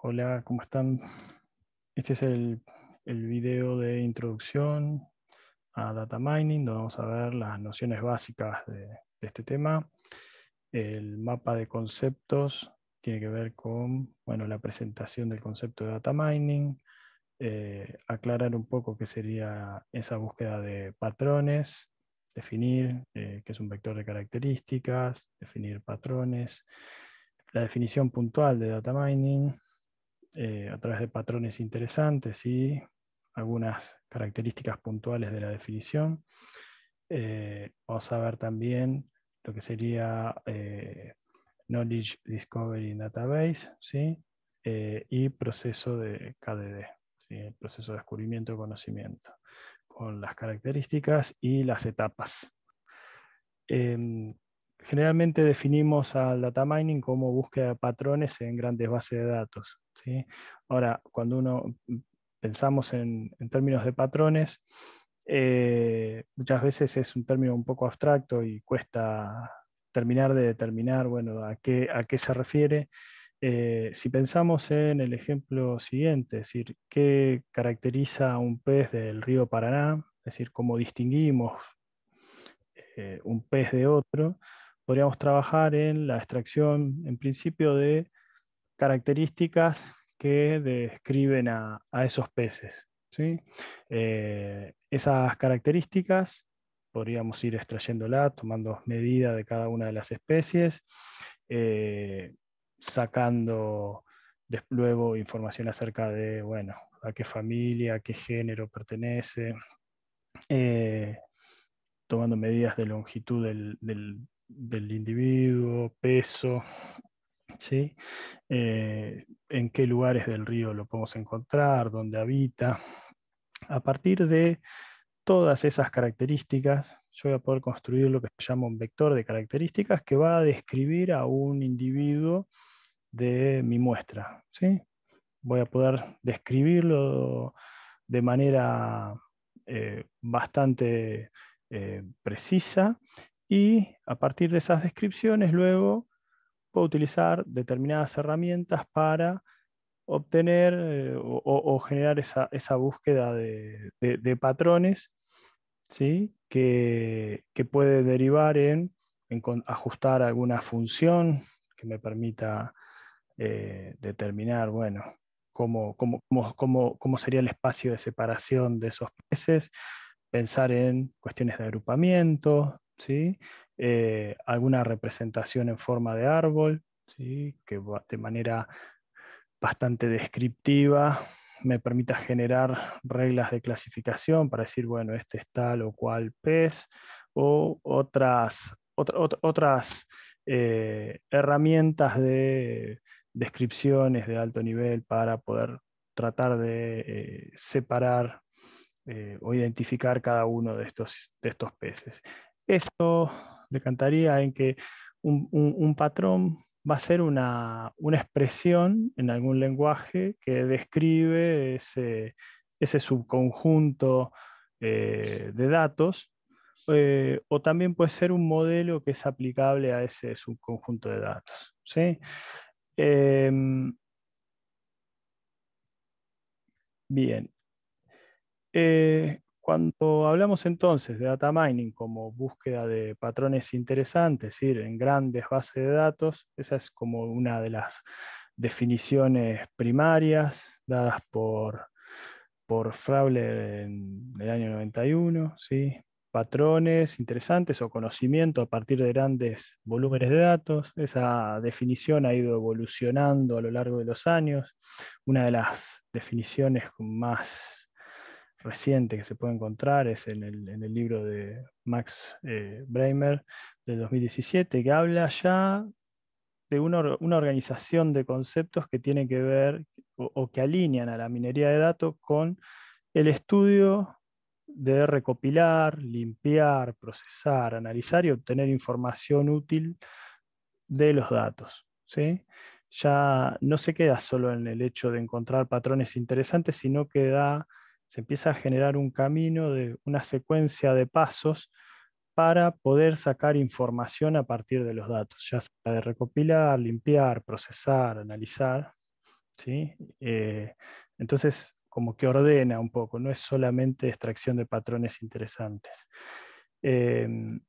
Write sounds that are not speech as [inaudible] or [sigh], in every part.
Hola, ¿cómo están? Este es el, video de introducción a Data Mining, donde vamos a ver las nociones básicas de, este tema. El mapa de conceptos tiene que ver con bueno, la presentación del concepto de Data Mining, eh, aclarar un poco qué sería esa búsqueda de patrones, definir eh, qué es un vector de características, definir patrones, la definición puntual de data mining, eh, a través de patrones interesantes y algunas características puntuales de la definición. Eh, vamos a ver también lo que sería eh, Knowledge Discovery Database y proceso de KDD, el proceso de descubrimiento de conocimiento, con las características y las etapas em, generalmente definimos al data mining como búsqueda de patrones en grandes bases de datos. Ahora, cuando uno mm, pensamos en, términos de patrones, eh, muchas veces es un término un poco abstracto y cuesta terminar de determinar bueno, a, qué, se refiere. Eh, si pensamos en el ejemplo siguiente, es decir, qué caracteriza a un pez del río Paraná, es decir, cómo distinguimos eh, un pez de otro, podríamos trabajar en la extracción, en principio, de características que describen a, esos peces. Eh, esas características podríamos ir extrayéndolas, tomando medida de cada una de las especies, eh, sacando luego información acerca de, bueno, a qué familia, a qué género pertenece, eh, tomando medidas de longitud del individuo, peso, eh, en qué lugares del río lo podemos encontrar, dónde habita. A partir de todas esas características, yo voy a poder construir lo que se llama un vector de características que va a describir a un individuo de mi muestra. ¿sí? Voy a poder describirlo de manera eh, bastante eh, precisa y a partir de esas descripciones luego puedo utilizar determinadas herramientas para obtener eh, o, generar esa, búsqueda de, patrones ¿sí? que, puede derivar en, ajustar alguna función que me permita eh, determinar, bueno, cómo, sería el espacio de separación de esos peces, pensar en cuestiones de agrupamiento, ¿sí? Eh, alguna representación en forma de árbol, que de manera bastante descriptiva me permita generar reglas de clasificación para decir, bueno, este es tal o cual pez, o otras, eh, herramientas de descripciones de alto nivel para poder tratar de eh, separar o identificar cada uno de estos peces. Esto decantaría en que un, patrón va a ser una, expresión en algún lenguaje que describe ese, subconjunto eh, de datos, eh, o también puede ser un modelo que es aplicable a ese subconjunto de datos. ¿sí? Em, bien. Eh, cuando hablamos entonces de data mining como búsqueda de patrones interesantes, es decir, en grandes bases de datos, esa es como una de las definiciones primarias dadas por, por en el año 91, ¿sí? patrones interesantes o conocimiento a partir de grandes volúmenes de datos. Esa definición ha ido evolucionando a lo largo de los años. Una de las definiciones más reciente que se puede encontrar es en el, libro de Max eh, Bremer del 2017, que habla ya de una, organización de conceptos que tienen que ver o, que alinean a la minería de datos con el estudio de recopilar, limpiar, procesar, analizar y obtener información útil de los datos. Ya no se queda solo en el hecho de encontrar patrones interesantes, sino que da se empieza a generar un camino de una secuencia de pasos para poder sacar información a partir de los datos, ya sea de recopilar, limpiar, procesar, analizar. ¿sí? Eh, entonces, como que ordena un poco, no es solamente extracción de patrones interesantes. Em,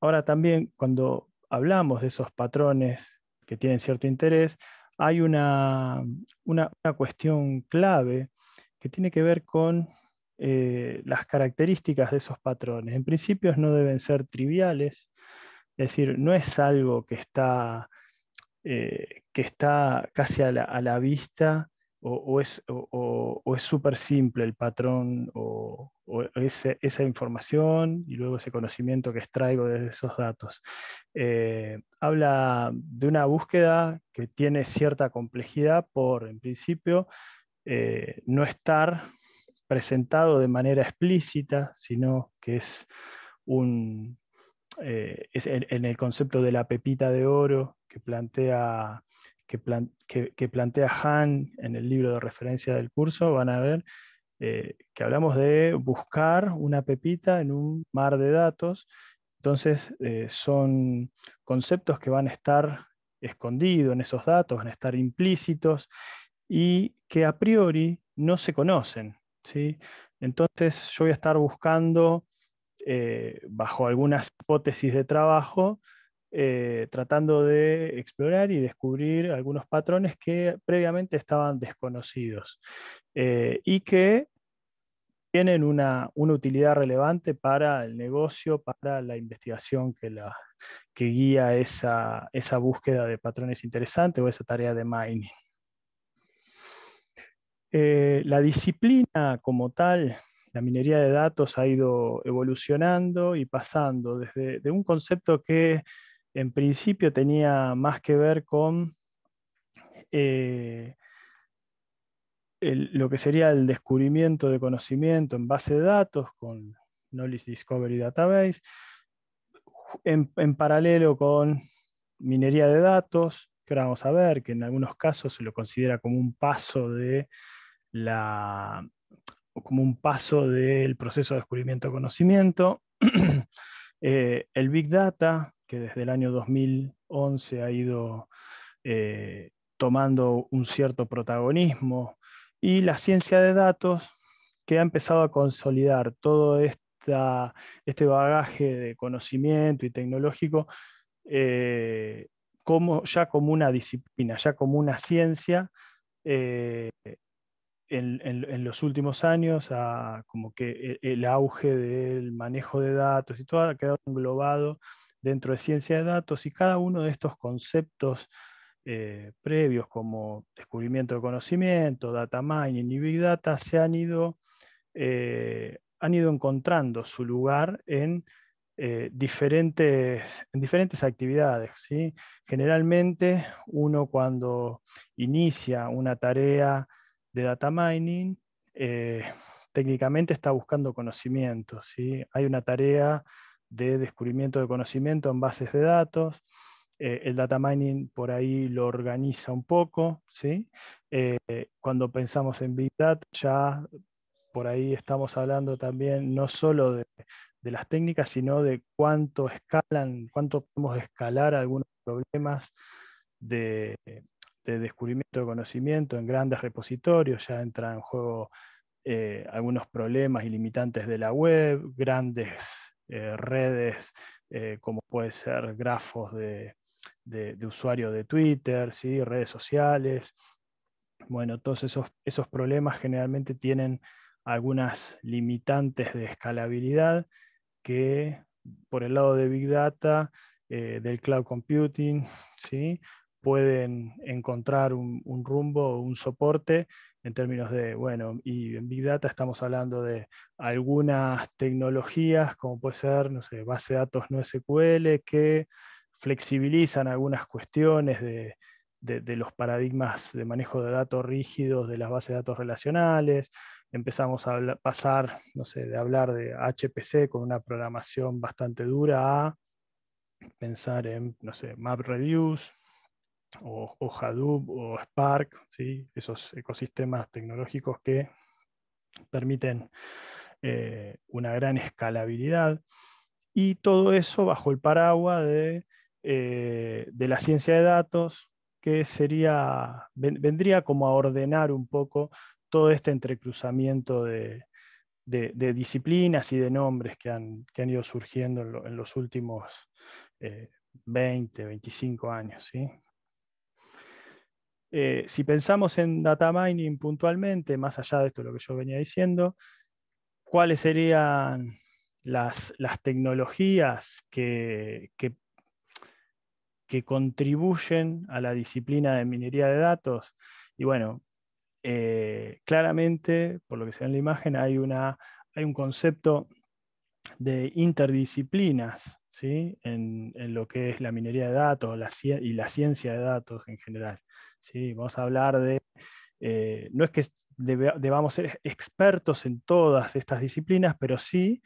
ahora también, cuando hablamos de esos patrones que tienen cierto interés, hay una, una cuestión clave que tiene que ver con eh, las características de esos patrones. En principio no deben ser triviales, es decir, no es algo que está, eh, que está casi a la, vista o, es súper simple el patrón o, esa información y luego ese conocimiento que extraigo desde esos datos. Eh, habla de una búsqueda que tiene cierta complejidad por, en principio, eh, no estar presentado de manera explícita, sino que es, un, eh, en, el concepto de la pepita de oro que plantea, que, plantea Han en el libro de referencia del curso, van a ver eh, que hablamos de buscar una pepita en un mar de datos. Entonces, son conceptos que van a estar escondidos en esos datos, van a estar implícitos y que a priori no se conocen. ¿sí? Entonces yo voy a estar buscando, eh, bajo algunas hipótesis de trabajo, eh, tratando de explorar y descubrir algunos patrones que previamente estaban desconocidos eh, y que tienen una, utilidad relevante para el negocio, para la investigación que, guía esa búsqueda de patrones interesantes o esa tarea de mining. Eh, la disciplina como tal, la minería de datos ha ido evolucionando y pasando desde un concepto que en principio tenía más que ver con eh, lo que sería el descubrimiento de conocimiento en base de datos con Knowledge Discovery Database, en, en paralelo con minería de datos, que ahora vamos a ver, que en algunos casos se lo considera como un paso de la, como un paso del proceso de descubrimiento de conocimiento. [clears throat] Eh, el Big Data, que desde el año 2011 ha ido eh, tomando un cierto protagonismo, y la ciencia de datos, que ha empezado a consolidar todo esta, este bagaje de conocimiento y tecnológico eh, como, ya como una disciplina, ya como una ciencia, en, los últimos años como que e, el auge del manejo de datos y todo ha quedado englobado dentro de ciencia de datos y cada uno de estos conceptos eh, previos como descubrimiento de conocimiento, data mining y big data se han ido, eh, encontrando su lugar en, eh, diferentes, en diferentes actividades. Generalmente uno cuando inicia una tarea de data mining, eh, técnicamente está buscando conocimiento. ¿sí? Hay una tarea de descubrimiento de conocimiento en bases de datos. Eh, el data mining por ahí lo organiza un poco. ¿sí? Eh, cuando pensamos en Big Data, ya por ahí estamos hablando también no solo de, de las técnicas, sino de cuánto escalan, cuánto podemos escalar algunos problemas de, de descubrimiento de conocimiento en grandes repositorios, ya entran en juego eh, algunos problemas y limitantes de la web, grandes eh, redes eh, como puede ser grafos de, de, de usuario de Twitter, ¿sí? redes sociales. Bueno, todos esos, esos problemas generalmente tienen algunas limitantes de escalabilidad que por el lado de Big Data, del Cloud Computing, ¿sí? pueden encontrar un, rumbo rumbo, un soporte en términos de, bueno, y en Big Data estamos hablando de algunas tecnologías, como puede ser, no sé, base de datos no SQL, que flexibilizan algunas cuestiones de, los paradigmas de manejo de datos rígidos de las bases de datos relacionales. Empezamos a pasar, no sé, de hablar de HPC con una programación bastante dura a pensar en, no sé, MapReduce, o, Hadoop o Spark, ¿sí? esos ecosistemas tecnológicos que permiten eh, una gran escalabilidad, y todo eso bajo el paraguas de, eh, la ciencia de datos, que sería, vendría como a ordenar un poco todo este entrecruzamiento de, disciplinas y de nombres que han, ido surgiendo en, los últimos 20, eh, 25 años. Eh, si pensamos en data mining puntualmente, más allá de esto lo que yo venía diciendo, ¿cuáles serían las, tecnologías que, contribuyen a la disciplina de minería de datos? Y bueno, eh, claramente, por lo que se ve en la imagen, hay, un concepto de interdisciplinas ¿sí? en, lo que es la minería de datos y la ciencia de datos en general. Vamos a hablar de, eh, no es que debamos ser expertos en todas estas disciplinas, pero sí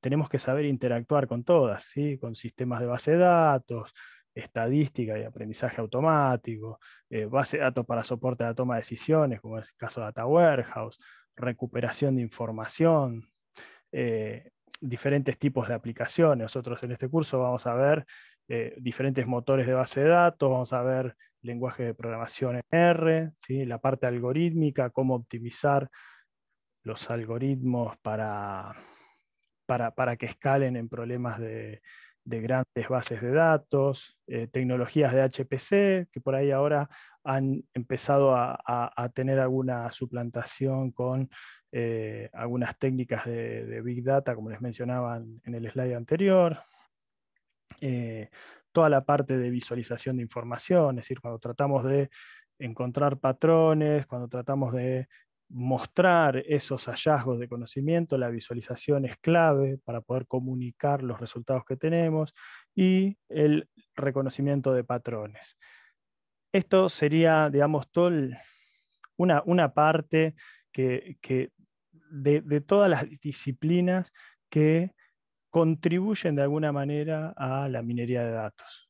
tenemos que saber interactuar con todas, ¿sí? con sistemas de base de datos, estadística y aprendizaje automático, eh, base de datos para soporte a la toma de decisiones, como es el caso de Data Warehouse, recuperación de información, eh, diferentes tipos de aplicaciones. Nosotros en este curso vamos a ver eh, diferentes motores de base de datos, vamos a ver lenguaje de programación en R, la parte algorítmica, cómo optimizar los algoritmos para, que escalen en problemas de, grandes bases de datos, eh, tecnologías de HPC, que por ahí ahora han empezado a, tener alguna suplantación con eh, algunas técnicas de, de, Big Data, como les mencionaban en el slide anterior, eh, toda la parte de visualización de información, es decir, cuando tratamos de encontrar patrones, cuando tratamos de mostrar esos hallazgos de conocimiento, la visualización es clave para poder comunicar los resultados que tenemos y el reconocimiento de patrones. Esto sería, digamos, una, parte que, de, todas las disciplinas que contribuyen de alguna manera a la minería de datos.